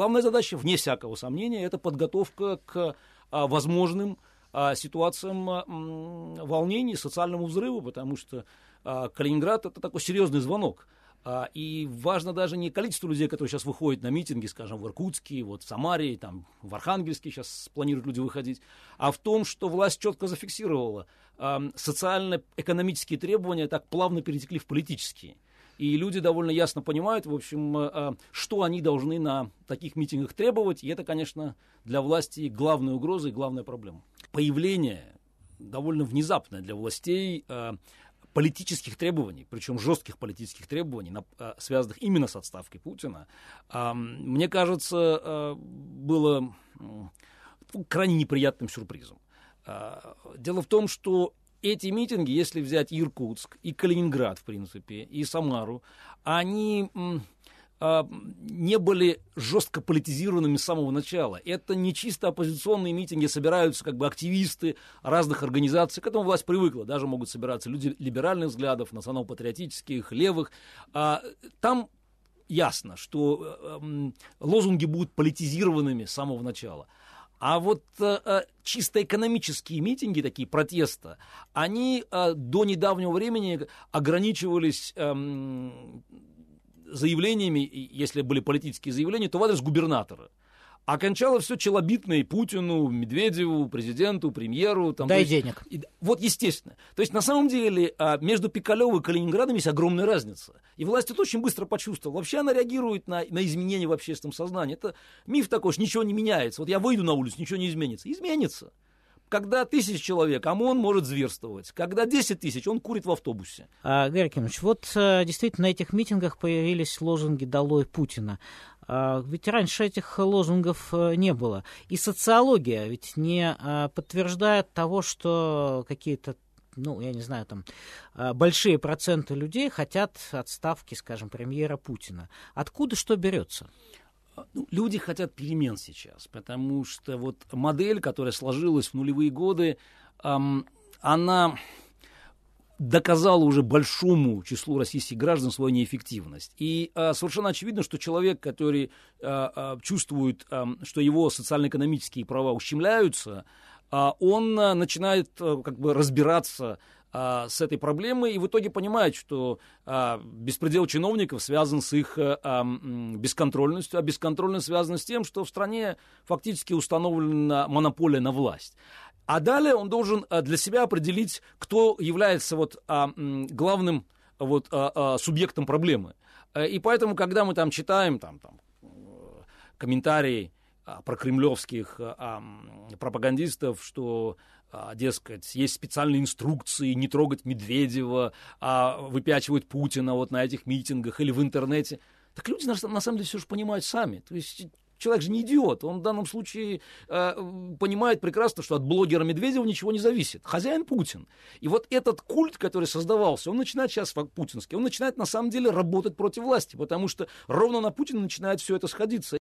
главная задача, вне всякого сомнения, это подготовка к а, возможным а, ситуациям а, волнений, социальному взрыву, потому что Калининград это такой серьезный звонок. И важно даже не количество людей, которые сейчас выходят на митинги, скажем, в Иркутске, вот в Самаре, там, в Архангельске сейчас планируют люди выходить, а в том, что власть четко зафиксировала. Социально-экономические требования так плавно перетекли в политические – и люди довольно ясно понимают, в общем, э, э, что они должны на таких митингах требовать. И это, конечно, для власти главная угроза и главная проблема. Появление довольно внезапное для властей э, политических требований, причем жестких политических требований, связанных именно с отставкой Путина, мне кажется, было крайне неприятным сюрпризом. Дело в том, что эти митинги, если взять Иркутск и Калининград, в принципе, и Самару, они а, не были жестко политизированными с самого начала. Это не чисто оппозиционные митинги, собираются как бы активисты разных организаций, к этому власть привыкла, даже могут собираться люди либеральных взглядов, национал-патриотических, левых. А, там ясно, что э, лозунги будут политизированными с самого начала. А вот э, э, чисто экономические митинги, такие протеста, они э, до недавнего времени ограничивались э, заявлениями, если были политические заявления, то в адрес губернатора. Окончало все челобитное Путину, Медведеву, президенту, премьеру. Там, Дай есть, денег. И, вот, естественно. То есть, на самом деле, а, между Пикалевым и Калининградом есть огромная разница. И власть это очень быстро почувствовала. Вообще она реагирует на, на изменения в общественном сознании. Это миф такой, что ничего не меняется. Вот я выйду на улицу, ничего не изменится. Изменится. Когда тысяч человек, а ОМОН может зверствовать. Когда 10 тысяч, он курит в автобусе. А, Гарри Кимович, вот э, действительно на этих митингах появились лозунги «Долой Путина». А, ведь раньше этих лозунгов э, не было. И социология ведь не а, подтверждает того, что какие-то ну, я не знаю, там, а, большие проценты людей хотят отставки, скажем, премьера Путина. Откуда что берется? Ну, люди хотят перемен сейчас, потому что вот модель, которая сложилась в нулевые годы, она доказала уже большому числу российских граждан свою неэффективность. И э, совершенно очевидно, что человек, который э, чувствует, э, что его социально-экономические права ущемляются, э, он э, начинает э, как бы разбираться с этой проблемой и в итоге понимает, что э, беспредел чиновников связан с их э, э, бесконтрольностью, а бесконтрольность связана с тем, что в стране фактически установлена монополия на власть. А далее он должен э, для себя определить, кто является вот а, главным вот а, а, субъектом проблемы. Э, и поэтому, когда мы там читаем там, там, э, комментарии про кремлевских пропагандистов, что дескать, есть специальные инструкции не трогать Медведева, а выпячивать Путина вот на этих митингах или в интернете. Так люди на, на самом деле все же понимают сами. То есть Человек же не идиот. Он в данном случае э, понимает прекрасно, что от блогера Медведева ничего не зависит. Хозяин Путин. И вот этот культ, который создавался, он начинает сейчас путинский, он начинает на самом деле работать против власти, потому что ровно на Путина начинает все это сходиться.